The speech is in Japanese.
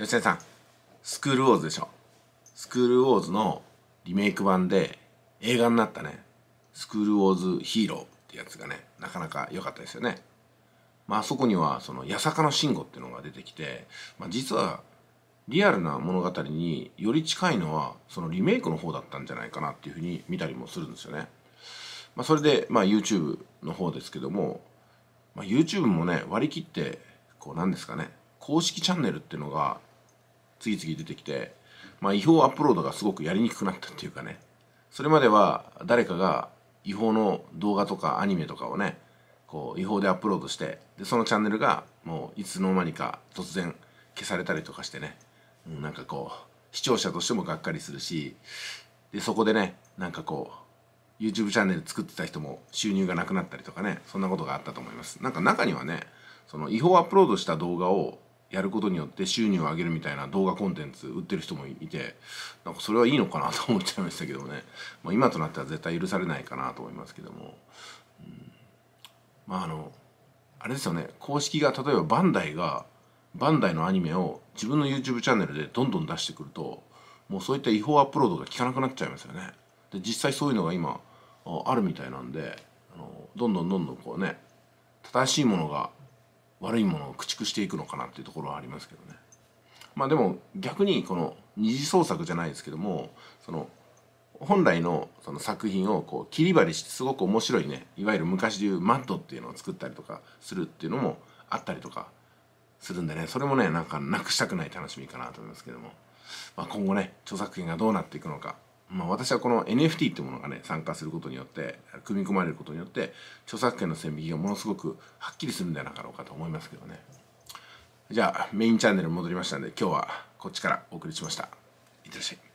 吉田さんスクールウォーズでしょスクールウォーズのリメイク版で映画になったねスクールウォーズヒーローってやつがねなかなか良かったですよねまあ、あそこにはその八坂の慎吾っていうのが出てきて、まあ、実はリアルな物語により近いのはそのリメイクの方だったんじゃないかなっていうふうに見たりもするんですよね。まあ、それで、まあ、YouTube の方ですけども、まあ、YouTube もね割り切ってこう何ですかね公式チャンネルっていうのが次々出てきて、まあ、違法アップロードがすごくやりにくくなったっていうかねそれまでは誰かが違法の動画とかアニメとかをねこう違法でアップロードしてでそのチャンネルがもういつの間にか突然消されたりとかしてね、うん、なんかこう視聴者としてもがっかりするしでそこでねなんかこう YouTube チャンネル作ってた人も収入がなくなったりとかねそんなことがあったと思いますなんか中にはねその違法アップロードした動画をやることによって収入を上げるみたいな動画コンテンツ売ってる人もいてなんかそれはいいのかなと思っちゃいましたけどね、まあ、今となっては絶対許されないかなと思いますけども、うん、まああのあれですよね公式が例えばバンダイがバンダイのアニメを自分の YouTube チャンネルでどんどん出してくるともうそういった違法アップロードが効かなくなっちゃいますよねで実際そういうのが今あるみたいなんであのどんどんどんどんこうね正しいものが悪いものを駆逐していくのかなっていうところはありますけどね。まあでも逆にこの二次創作じゃないですけどもその本来のその作品をこう切り張りしてすごく面白いねいわゆる昔でいうマットっていうのを作ったりとかするっていうのもあったりとかするんでねそれもねなんかなくしたくない楽しみかなと思いますけども、まあ、今後ね著作権がどうなっていくのかまあ、私はこの NFT ってものがね参加することによって組み込まれることによって著作権の線引きがものすごくはっきりするんじゃなかろうかと思いますけどねじゃあメインチャンネルに戻りましたんで今日はこっちからお送りしましたいってらっしゃい